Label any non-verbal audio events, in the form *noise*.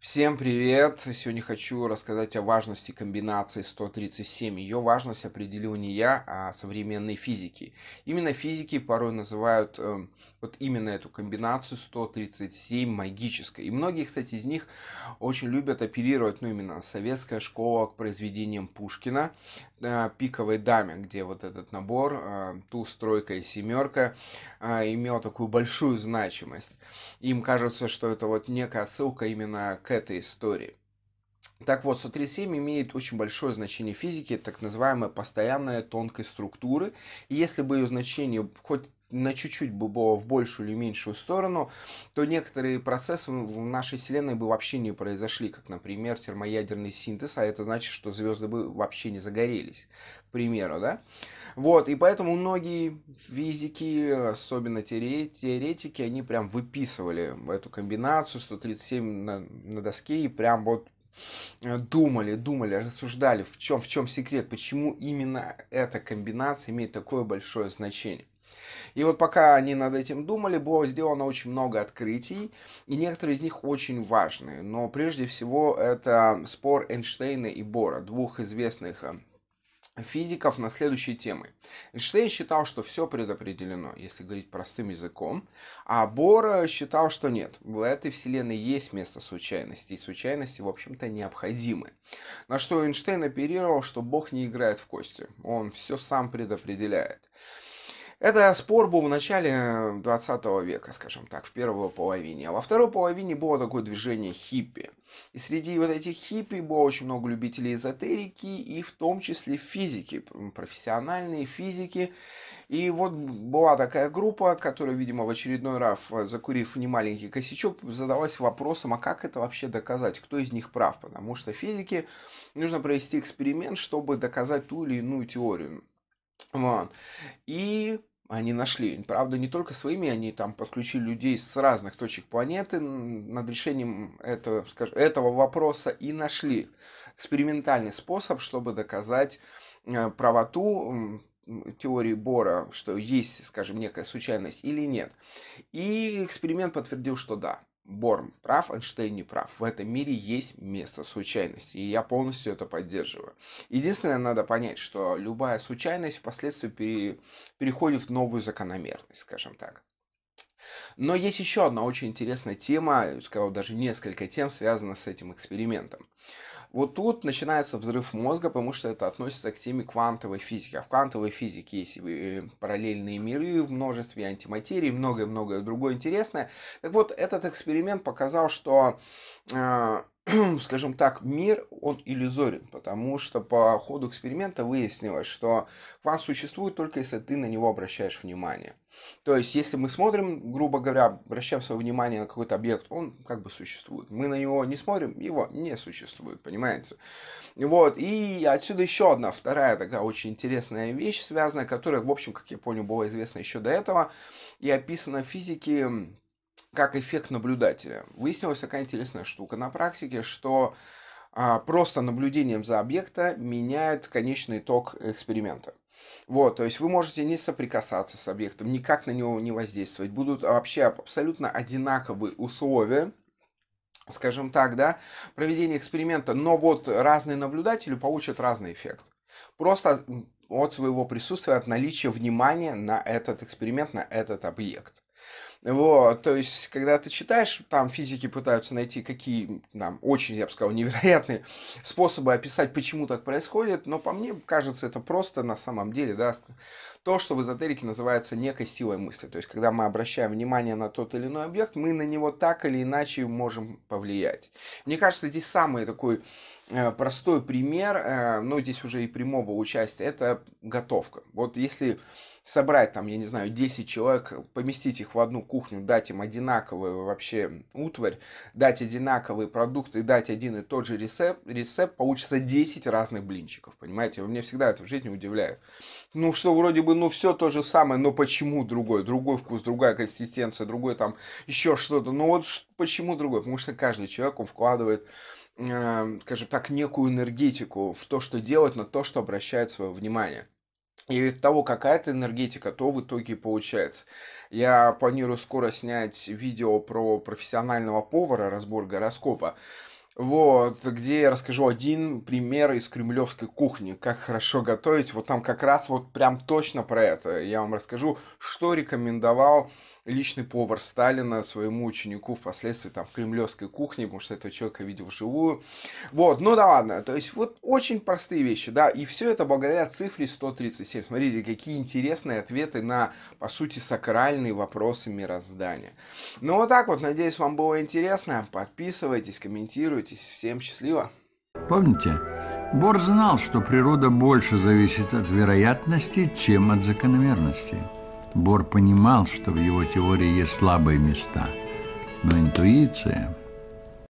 Всем привет! Сегодня хочу рассказать о важности комбинации 137. Ее важность определил не я, а современные физики. Именно физики порой называют э, вот именно эту комбинацию 137 магической. И многие, кстати, из них очень любят оперировать, ну, именно советская школа к произведениям Пушкина, э, «Пиковой даме», где вот этот набор, э, туз, тройка и семерка, э, имел такую большую значимость. Им кажется, что это вот некая ссылка именно к к этой истории. Так вот, 137 имеет очень большое значение физики, так называемая постоянная тонкой структуры. И если бы ее значение хоть на чуть-чуть бы было в большую или меньшую сторону, то некоторые процессы в нашей Вселенной бы вообще не произошли, как, например, термоядерный синтез, а это значит, что звезды бы вообще не загорелись, к примеру, да? Вот, и поэтому многие физики, особенно теоретики, они прям выписывали эту комбинацию 137 на, на доске и прям вот э, думали, думали, рассуждали, в чем, в чем секрет, почему именно эта комбинация имеет такое большое значение. И вот пока они над этим думали, было сделано очень много открытий, и некоторые из них очень важные. Но прежде всего это спор Эйнштейна и Бора, двух известных э, физиков на следующие темы. Эйнштейн считал, что все предопределено, если говорить простым языком, а Бор э, считал, что нет, в этой вселенной есть место случайности, и случайности, в общем-то, необходимы. На что Эйнштейн оперировал, что Бог не играет в кости, он все сам предопределяет. Это спор был в начале 20 э, века, скажем так, в первой половине. А во второй половине было такое движение хиппи. И среди вот этих хиппи было очень много любителей эзотерики и в том числе физики, профессиональные физики. И вот была такая группа, которая, видимо, в очередной раз, э, закурив немаленький косячок, задалась вопросом, а как это вообще доказать, кто из них прав, потому что физике нужно провести эксперимент, чтобы доказать ту или иную теорию. Вот. И они нашли. Правда, не только своими, они там подключили людей с разных точек планеты над решением этого, скажем, этого вопроса и нашли экспериментальный способ, чтобы доказать э, правоту теории Бора, что есть, скажем, некая случайность или нет. И эксперимент подтвердил, что да. Борн прав, Эйнштейн не прав. В этом мире есть место случайности, и я полностью это поддерживаю. Единственное, надо понять, что любая случайность впоследствии пере... переходит в новую закономерность, скажем так. Но есть еще одна очень интересная тема, я сказал, даже несколько тем связано с этим экспериментом. Вот тут начинается взрыв мозга, потому что это относится к теме квантовой физики. А в квантовой физике есть э, параллельные миры в множестве антиматерии, многое-многое другое интересное. Так вот, этот эксперимент показал, что э, *clears throat* скажем так, мир, он иллюзорен, потому что по ходу эксперимента выяснилось, что квант существует только если ты на него обращаешь внимание. То есть, если мы смотрим, грубо говоря, обращаем свое внимание на какой-то объект, он как бы существует. Мы на него не смотрим, его не существует, понимаете? Вот, и отсюда еще одна, вторая такая очень интересная вещь, связанная, которая, в общем, как я понял, была известна еще до этого и описана в физике как эффект наблюдателя. Выяснилась такая интересная штука на практике, что а, просто наблюдением за объекта меняет конечный итог эксперимента. Вот, то есть вы можете не соприкасаться с объектом, никак на него не воздействовать. Будут вообще абсолютно одинаковые условия, скажем так, да, проведения эксперимента, но вот разные наблюдатели получат разный эффект. Просто от своего присутствия, от наличия внимания на этот эксперимент, на этот объект. Вот, то есть, когда ты читаешь, там физики пытаются найти какие, там, очень, я бы сказал, невероятные *laughs* способы описать, почему так происходит, но по мне кажется, это просто на самом деле, да, то, что в эзотерике называется некой силой мысли. То есть, когда мы обращаем внимание на тот или иной объект, мы на него так или иначе можем повлиять. Мне кажется, здесь самый такой э, простой пример, э, но здесь уже и прямого участия, это готовка. Вот если собрать там, я не знаю, 10 человек, поместить их в одну кухню, дать им одинаковую вообще утварь, дать одинаковые продукты, дать один и тот же рецепт, рецепт получится 10 разных блинчиков, понимаете? Меня всегда это в жизни удивляет. Ну, что вроде бы ну все то же самое, но почему другой? Другой вкус, другая консистенция, другой там еще что-то. Ну вот почему другой? Потому что каждый человек, он вкладывает эм, скажем так, некую энергетику в то, что делает, на то, что обращает свое внимание. И от того, какая это энергетика, то в итоге и получается. Я планирую скоро снять видео про профессионального повара, разбор гороскопа. Вот, где я расскажу один пример из кремлевской кухни, как хорошо готовить. Вот там как раз вот прям точно про это. Я вам расскажу, что рекомендовал личный повар Сталина своему ученику впоследствии там в кремлевской кухне, потому что этого человека видел вживую. Вот, ну да ладно, то есть вот очень простые вещи, да, и все это благодаря цифре 137. Смотрите, какие интересные ответы на, по сути, сакральные вопросы мироздания. Ну вот так вот, надеюсь, вам было интересно. Подписывайтесь, комментируйте, Радуйтесь, всем счастливо. Помните, Бор знал, что природа больше зависит от вероятности, чем от закономерности. Бор понимал, что в его теории есть слабые места, но интуиция